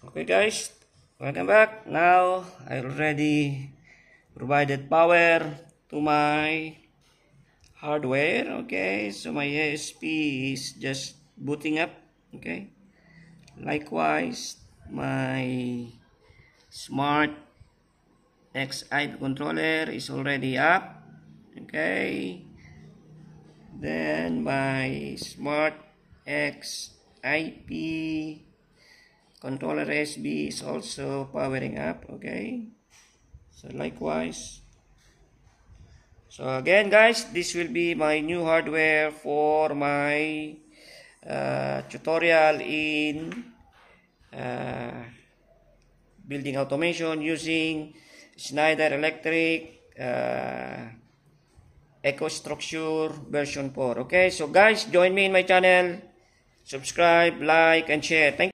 Okay guys, welcome back. Now, I already provided power to my hardware. Okay, so my ESP is just booting up. Okay, likewise, my smart XI controller is already up. Okay, then my smart XIP IP controller SB is also powering up okay so likewise so again guys this will be my new hardware for my uh, tutorial in uh, building automation using Schneider Electric uh, EcoStructure version 4 okay so guys join me in my channel subscribe like and share thank you